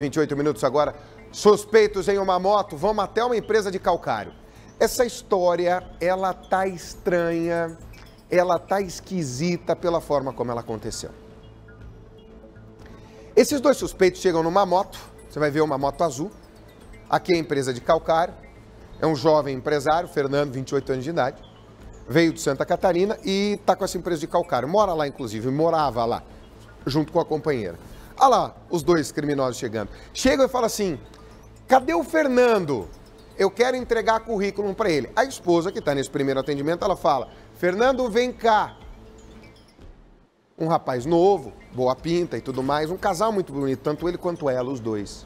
28 minutos agora. Suspeitos em uma moto vão até uma empresa de calcário. Essa história, ela tá estranha, ela tá esquisita pela forma como ela aconteceu. Esses dois suspeitos chegam numa moto, você vai ver uma moto azul. Aqui é a empresa de calcário. É um jovem empresário, Fernando, 28 anos de idade. Veio de Santa Catarina e tá com essa empresa de calcário. Mora lá, inclusive, morava lá, junto com a companheira. Olha lá, os dois criminosos chegando. Chegam e falam assim: cadê o Fernando? Eu quero entregar currículo para ele. A esposa, que está nesse primeiro atendimento, ela fala: Fernando, vem cá. Um rapaz novo, boa pinta e tudo mais, um casal muito bonito, tanto ele quanto ela, os dois.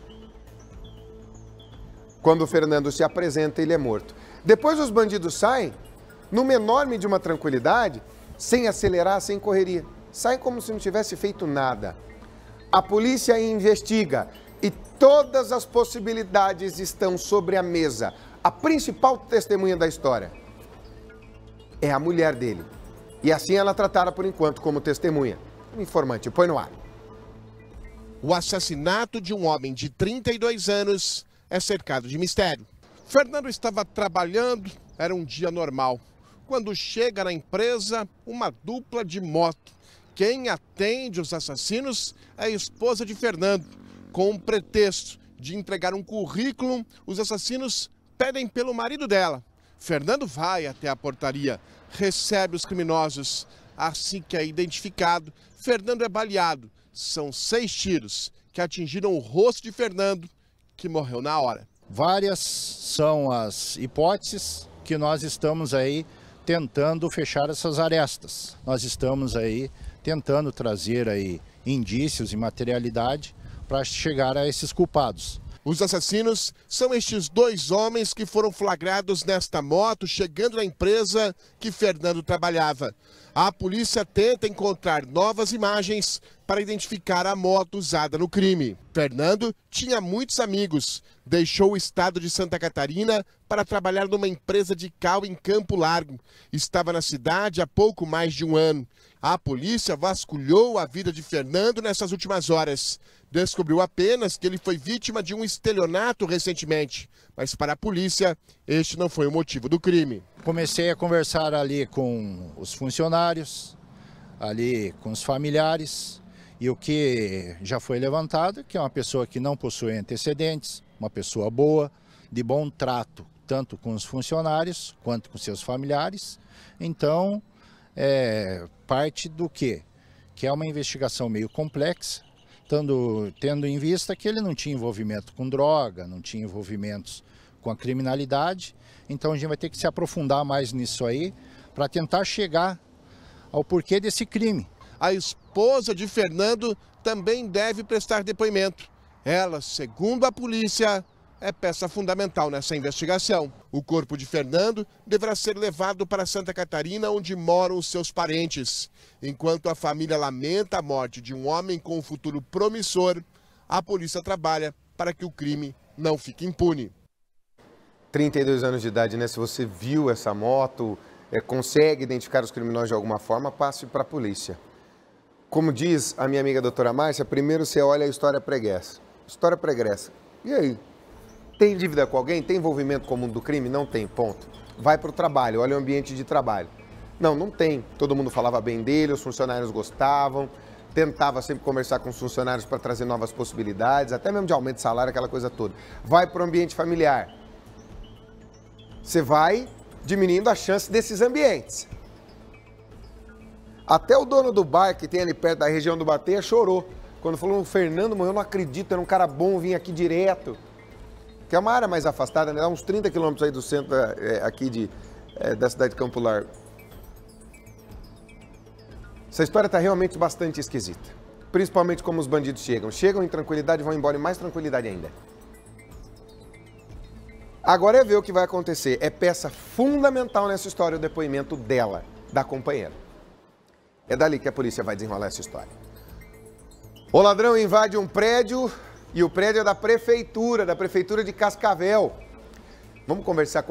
Quando o Fernando se apresenta, ele é morto. Depois os bandidos saem, numa enorme de uma tranquilidade, sem acelerar, sem correria. Saem como se não tivesse feito nada. A polícia investiga e todas as possibilidades estão sobre a mesa. A principal testemunha da história é a mulher dele. E assim ela é tratara por enquanto como testemunha. Informante, põe no ar. O assassinato de um homem de 32 anos é cercado de mistério. Fernando estava trabalhando, era um dia normal. Quando chega na empresa, uma dupla de moto quem atende os assassinos é a esposa de Fernando. Com o pretexto de entregar um currículo, os assassinos pedem pelo marido dela. Fernando vai até a portaria, recebe os criminosos. Assim que é identificado, Fernando é baleado. São seis tiros que atingiram o rosto de Fernando, que morreu na hora. Várias são as hipóteses que nós estamos aí tentando fechar essas arestas. Nós estamos aí tentando trazer aí indícios e materialidade para chegar a esses culpados. Os assassinos são estes dois homens que foram flagrados nesta moto chegando na empresa que Fernando trabalhava. A polícia tenta encontrar novas imagens para identificar a moto usada no crime. Fernando tinha muitos amigos. Deixou o estado de Santa Catarina para trabalhar numa empresa de cal em Campo Largo. Estava na cidade há pouco mais de um ano. A polícia vasculhou a vida de Fernando nessas últimas horas. Descobriu apenas que ele foi vítima de um estelionato recentemente. Mas para a polícia, este não foi o motivo do crime comecei a conversar ali com os funcionários, ali com os familiares, e o que já foi levantado, que é uma pessoa que não possui antecedentes, uma pessoa boa, de bom trato, tanto com os funcionários quanto com seus familiares. Então, é parte do que? Que é uma investigação meio complexa, tendo, tendo em vista que ele não tinha envolvimento com droga, não tinha envolvimentos com a criminalidade. Então a gente vai ter que se aprofundar mais nisso aí para tentar chegar ao porquê desse crime. A esposa de Fernando também deve prestar depoimento. Ela, segundo a polícia, é peça fundamental nessa investigação. O corpo de Fernando deverá ser levado para Santa Catarina, onde moram seus parentes. Enquanto a família lamenta a morte de um homem com um futuro promissor, a polícia trabalha para que o crime não fique impune. 32 anos de idade, né? Se você viu essa moto, é, consegue identificar os criminosos de alguma forma, passe para a polícia. Como diz a minha amiga doutora Márcia, primeiro você olha a história pregressa. História pregressa. E aí? Tem dívida com alguém? Tem envolvimento com o mundo do crime? Não tem, ponto. Vai para o trabalho, olha o ambiente de trabalho. Não, não tem. Todo mundo falava bem dele, os funcionários gostavam, tentava sempre conversar com os funcionários para trazer novas possibilidades, até mesmo de aumento de salário, aquela coisa toda. Vai para o ambiente familiar você vai diminuindo a chance desses ambientes. Até o dono do bar que tem ali perto da região do Bateia chorou. Quando falou, o Fernando, morreu, eu não acredito, era um cara bom, vim aqui direto. Que é uma área mais afastada, né? uns 30 quilômetros aí do centro é, é, aqui de, é, da cidade de Campo Largo. Essa história está realmente bastante esquisita. Principalmente como os bandidos chegam. Chegam em tranquilidade e vão embora em mais tranquilidade ainda. Agora é ver o que vai acontecer. É peça fundamental nessa história o depoimento dela, da companheira. É dali que a polícia vai desenrolar essa história. O ladrão invade um prédio e o prédio é da prefeitura, da prefeitura de Cascavel. Vamos conversar com